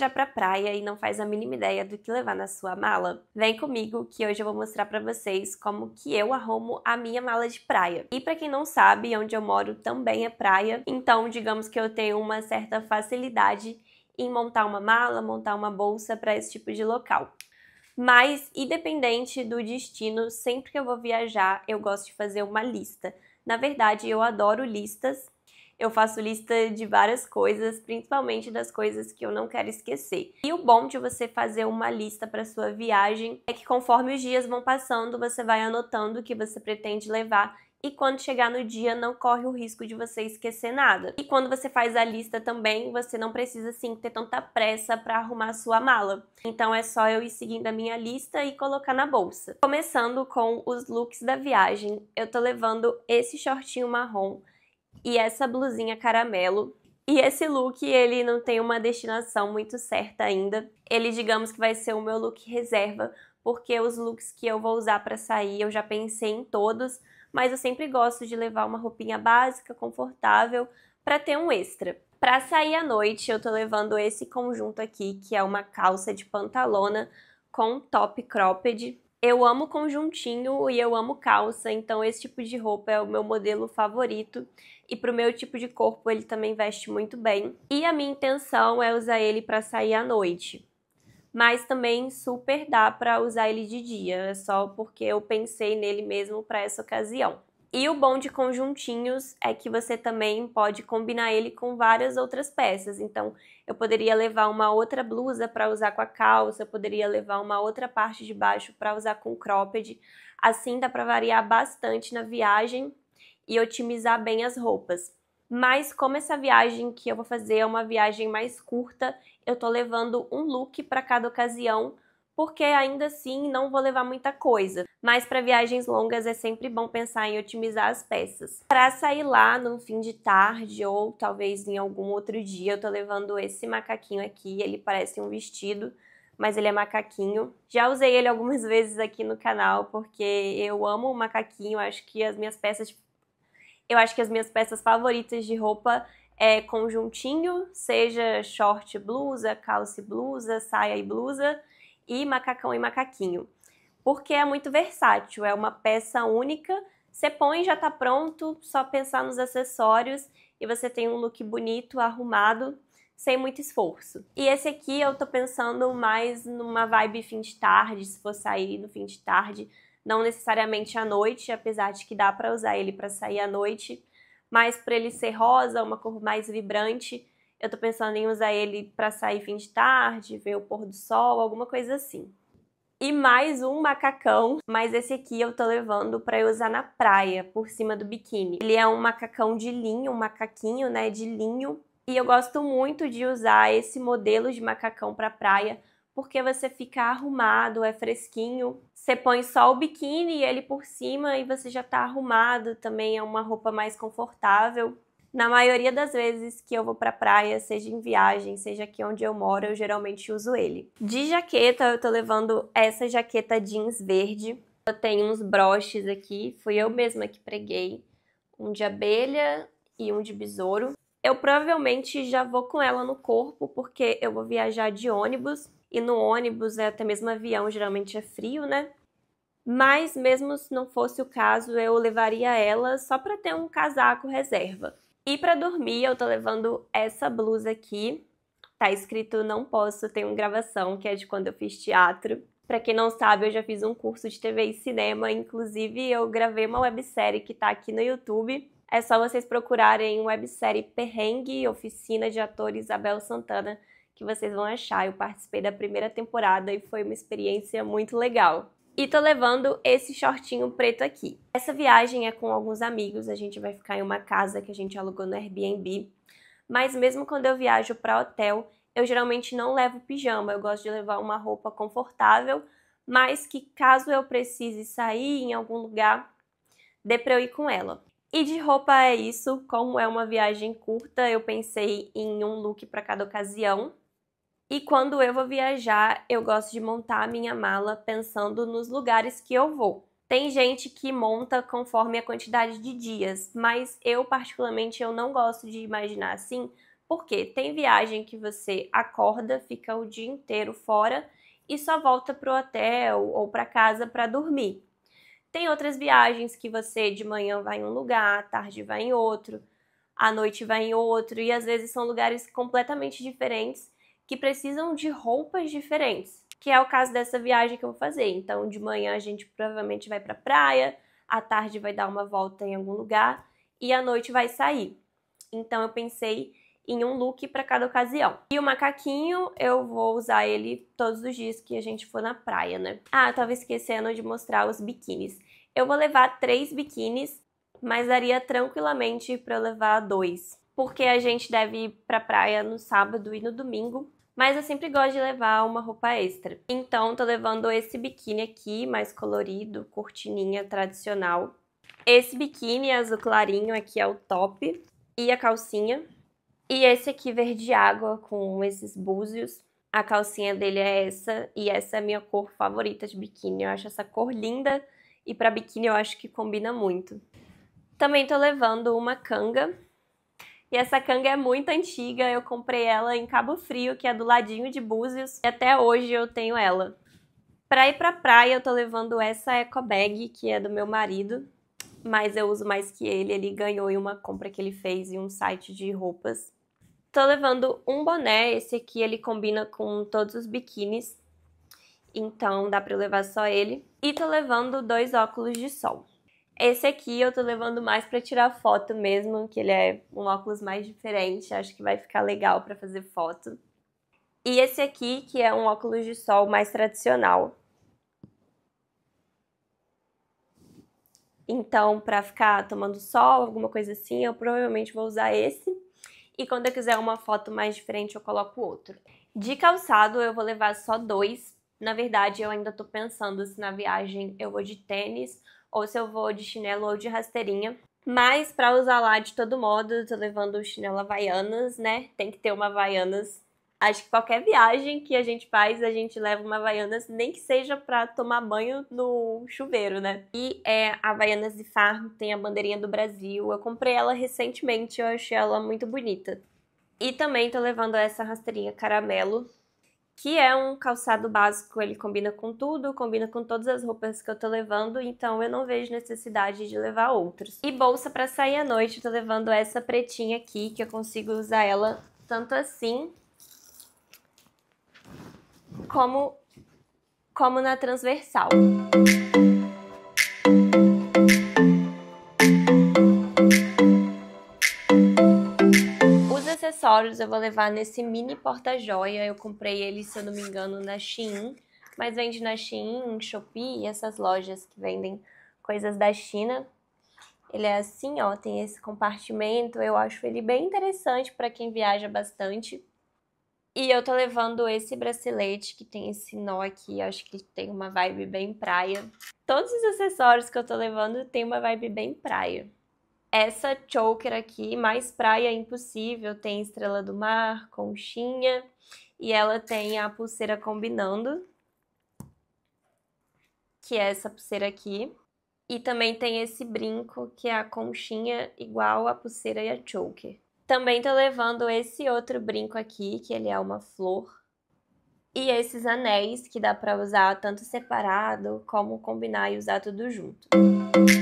viajar pra praia e não faz a mínima ideia do que levar na sua mala? Vem comigo que hoje eu vou mostrar para vocês como que eu arrumo a minha mala de praia. E para quem não sabe, onde eu moro também é praia, então digamos que eu tenho uma certa facilidade em montar uma mala, montar uma bolsa para esse tipo de local. Mas, independente do destino, sempre que eu vou viajar, eu gosto de fazer uma lista. Na verdade, eu adoro listas eu faço lista de várias coisas, principalmente das coisas que eu não quero esquecer. E o bom de você fazer uma lista para sua viagem é que conforme os dias vão passando, você vai anotando o que você pretende levar e quando chegar no dia não corre o risco de você esquecer nada. E quando você faz a lista também, você não precisa assim ter tanta pressa para arrumar sua mala. Então é só eu ir seguindo a minha lista e colocar na bolsa. Começando com os looks da viagem, eu tô levando esse shortinho marrom e essa blusinha caramelo. E esse look, ele não tem uma destinação muito certa ainda. Ele, digamos que vai ser o meu look reserva, porque os looks que eu vou usar para sair, eu já pensei em todos, mas eu sempre gosto de levar uma roupinha básica, confortável, para ter um extra. Para sair à noite, eu tô levando esse conjunto aqui, que é uma calça de pantalona com top cropped. Eu amo conjuntinho e eu amo calça, então esse tipo de roupa é o meu modelo favorito e pro meu tipo de corpo ele também veste muito bem. E a minha intenção é usar ele para sair à noite. Mas também super dá para usar ele de dia, é só porque eu pensei nele mesmo para essa ocasião. E o bom de conjuntinhos é que você também pode combinar ele com várias outras peças. Então, eu poderia levar uma outra blusa para usar com a calça, poderia levar uma outra parte de baixo para usar com cropped. Assim dá para variar bastante na viagem e otimizar bem as roupas. Mas como essa viagem que eu vou fazer é uma viagem mais curta, eu tô levando um look para cada ocasião porque ainda assim não vou levar muita coisa. Mas para viagens longas é sempre bom pensar em otimizar as peças. Para sair lá no fim de tarde ou talvez em algum outro dia, eu tô levando esse macaquinho aqui, ele parece um vestido, mas ele é macaquinho. Já usei ele algumas vezes aqui no canal porque eu amo o macaquinho, acho que as minhas peças eu acho que as minhas peças favoritas de roupa é conjuntinho, seja short, blusa, calça e blusa, saia e blusa e Macacão e Macaquinho, porque é muito versátil, é uma peça única. Você põe, já está pronto, só pensar nos acessórios e você tem um look bonito, arrumado, sem muito esforço. E esse aqui eu tô pensando mais numa vibe fim de tarde, se for sair no fim de tarde, não necessariamente à noite, apesar de que dá para usar ele para sair à noite, mas para ele ser rosa, uma cor mais vibrante, eu tô pensando em usar ele para sair fim de tarde, ver o pôr do sol, alguma coisa assim. E mais um macacão, mas esse aqui eu tô levando para usar na praia, por cima do biquíni. Ele é um macacão de linho, um macaquinho, né, de linho. E eu gosto muito de usar esse modelo de macacão para praia, porque você fica arrumado, é fresquinho. Você põe só o biquíni e ele por cima e você já tá arrumado, também é uma roupa mais confortável. Na maioria das vezes que eu vou pra praia, seja em viagem, seja aqui onde eu moro, eu geralmente uso ele. De jaqueta, eu tô levando essa jaqueta jeans verde. Eu tenho uns broches aqui, fui eu mesma que preguei. Um de abelha e um de besouro. Eu provavelmente já vou com ela no corpo, porque eu vou viajar de ônibus. E no ônibus, é até mesmo avião, geralmente é frio, né? Mas mesmo se não fosse o caso, eu levaria ela só para ter um casaco reserva. E para dormir, eu tô levando essa blusa aqui. Tá escrito Não Posso, tem uma gravação que é de quando eu fiz teatro. Para quem não sabe, eu já fiz um curso de TV e cinema, inclusive eu gravei uma websérie que tá aqui no YouTube. É só vocês procurarem websérie Perrengue Oficina de Ator Isabel Santana que vocês vão achar. Eu participei da primeira temporada e foi uma experiência muito legal. E tô levando esse shortinho preto aqui. Essa viagem é com alguns amigos, a gente vai ficar em uma casa que a gente alugou no Airbnb. Mas mesmo quando eu viajo para hotel, eu geralmente não levo pijama, eu gosto de levar uma roupa confortável, mas que caso eu precise sair em algum lugar, dê para eu ir com ela. E de roupa é isso, como é uma viagem curta, eu pensei em um look para cada ocasião. E quando eu vou viajar, eu gosto de montar a minha mala pensando nos lugares que eu vou. Tem gente que monta conforme a quantidade de dias, mas eu particularmente eu não gosto de imaginar assim, porque tem viagem que você acorda, fica o dia inteiro fora e só volta pro hotel ou para casa para dormir. Tem outras viagens que você de manhã vai em um lugar, à tarde vai em outro, à noite vai em outro e às vezes são lugares completamente diferentes que precisam de roupas diferentes, que é o caso dessa viagem que eu vou fazer. Então, de manhã a gente provavelmente vai para a praia, à tarde vai dar uma volta em algum lugar e à noite vai sair. Então, eu pensei em um look para cada ocasião. E o macaquinho, eu vou usar ele todos os dias que a gente for na praia, né? Ah, tava esquecendo de mostrar os biquínis. Eu vou levar três biquínis, mas daria tranquilamente para eu levar dois, porque a gente deve ir para praia no sábado e no domingo mas eu sempre gosto de levar uma roupa extra. Então tô levando esse biquíni aqui, mais colorido, cortininha tradicional. Esse biquíni azul clarinho aqui é o top e a calcinha. E esse aqui verde água com esses búzios. A calcinha dele é essa e essa é a minha cor favorita de biquíni. Eu acho essa cor linda e para biquíni eu acho que combina muito. Também tô levando uma canga e essa canga é muito antiga, eu comprei ela em Cabo Frio, que é do ladinho de Búzios, e até hoje eu tenho ela. Pra ir pra praia, eu tô levando essa eco bag, que é do meu marido, mas eu uso mais que ele, ele ganhou em uma compra que ele fez em um site de roupas. Tô levando um boné, esse aqui ele combina com todos os biquínis, então dá pra eu levar só ele. E tô levando dois óculos de sol. Esse aqui eu tô levando mais para tirar foto mesmo, que ele é um óculos mais diferente, acho que vai ficar legal para fazer foto. E esse aqui, que é um óculos de sol mais tradicional. Então, para ficar tomando sol, alguma coisa assim, eu provavelmente vou usar esse. E quando eu quiser uma foto mais diferente, eu coloco outro. De calçado, eu vou levar só dois. Na verdade, eu ainda tô pensando se na viagem eu vou de tênis ou se eu vou de chinelo ou de rasteirinha. Mas para usar lá de todo modo, eu tô levando o chinelo Havaianas, né? Tem que ter uma Havaianas. Acho que qualquer viagem que a gente faz, a gente leva uma Havaianas, nem que seja para tomar banho no chuveiro, né? E é a Havaianas de Farm, tem a bandeirinha do Brasil. Eu comprei ela recentemente, eu achei ela muito bonita. E também tô levando essa rasteirinha caramelo, que é um calçado básico, ele combina com tudo, combina com todas as roupas que eu tô levando, então eu não vejo necessidade de levar outros. E bolsa para sair à noite, eu tô levando essa pretinha aqui, que eu consigo usar ela tanto assim como como na transversal. acessórios eu vou levar nesse mini porta-joia. Eu comprei ele, se eu não me engano, na Shein. Mas vende na Shein, Shopee e essas lojas que vendem coisas da China. Ele é assim, ó, tem esse compartimento. Eu acho ele bem interessante para quem viaja bastante. E eu tô levando esse bracelete que tem esse nó aqui, acho que tem uma vibe bem praia. Todos os acessórios que eu tô levando tem uma vibe bem praia essa choker aqui, mais praia é impossível, tem estrela do mar, conchinha, e ela tem a pulseira combinando, que é essa pulseira aqui. E também tem esse brinco, que é a conchinha igual a pulseira e a choker. Também tô levando esse outro brinco aqui, que ele é uma flor. E esses anéis, que dá pra usar tanto separado, como combinar e usar tudo junto. Música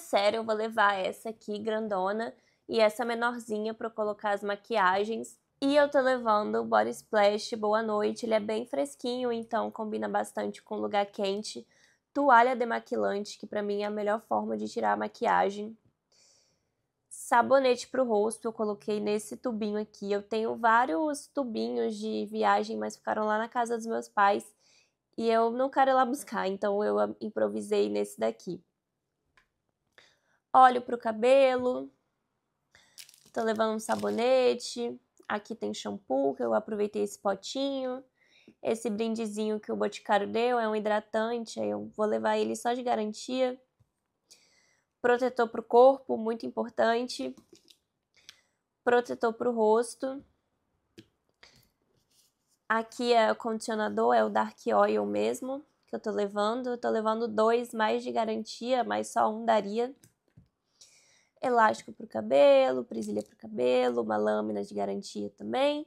sério, eu vou levar essa aqui grandona e essa menorzinha para colocar as maquiagens. E eu tô levando o Body Splash Boa Noite, ele é bem fresquinho, então combina bastante com lugar quente. Toalha demaquilante, que para mim é a melhor forma de tirar a maquiagem. Sabonete para o rosto, eu coloquei nesse tubinho aqui. Eu tenho vários tubinhos de viagem, mas ficaram lá na casa dos meus pais e eu não quero ir lá buscar, então eu improvisei nesse daqui óleo para o cabelo. Estou levando um sabonete. Aqui tem shampoo, que eu aproveitei esse potinho. Esse brindezinho que o Boticário deu é um hidratante, aí eu vou levar ele só de garantia. Protetor para o corpo, muito importante. Protetor para o rosto. Aqui é o condicionador, é o Dark Oil mesmo, que eu tô levando. Eu tô levando dois mais de garantia, mas só um daria elástico para o cabelo, presilha para o cabelo, uma lâmina de garantia também,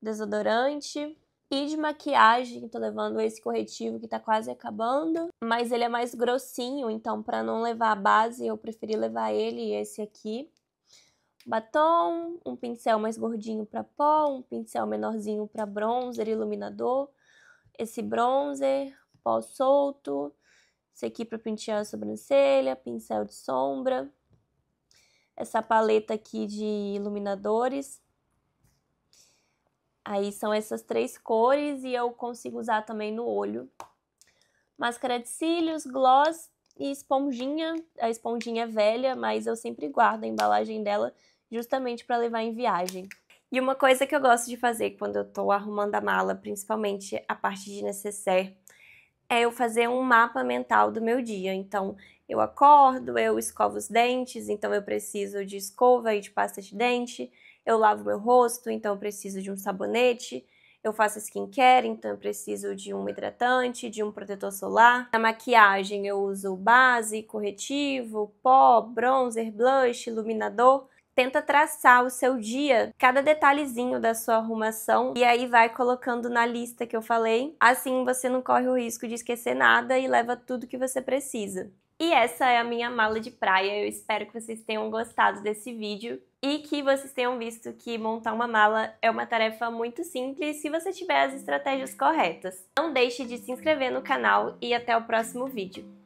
desodorante e de maquiagem. Tô levando esse corretivo que tá quase acabando, mas ele é mais grossinho, então para não levar a base, eu preferi levar ele esse aqui. Batom, um pincel mais gordinho para pó, um pincel menorzinho para bronzer, iluminador, esse bronzer, pó solto, esse aqui para pentear a sobrancelha, pincel de sombra, essa paleta aqui de iluminadores. Aí são essas três cores e eu consigo usar também no olho. Máscara de cílios, gloss e esponjinha. A esponjinha é velha, mas eu sempre guardo a embalagem dela justamente para levar em viagem. E uma coisa que eu gosto de fazer quando eu tô arrumando a mala, principalmente a parte de necessaire, é eu fazer um mapa mental do meu dia. Então, eu acordo, eu escovo os dentes, então eu preciso de escova e de pasta de dente. Eu lavo meu rosto, então eu preciso de um sabonete. Eu faço skincare, então eu preciso de um hidratante, de um protetor solar. Na maquiagem eu uso base, corretivo, pó, bronzer, blush, iluminador. Tenta traçar o seu dia, cada detalhezinho da sua arrumação e aí vai colocando na lista que eu falei. Assim você não corre o risco de esquecer nada e leva tudo que você precisa. E essa é a minha mala de praia. Eu espero que vocês tenham gostado desse vídeo e que vocês tenham visto que montar uma mala é uma tarefa muito simples se você tiver as estratégias corretas. Não deixe de se inscrever no canal e até o próximo vídeo.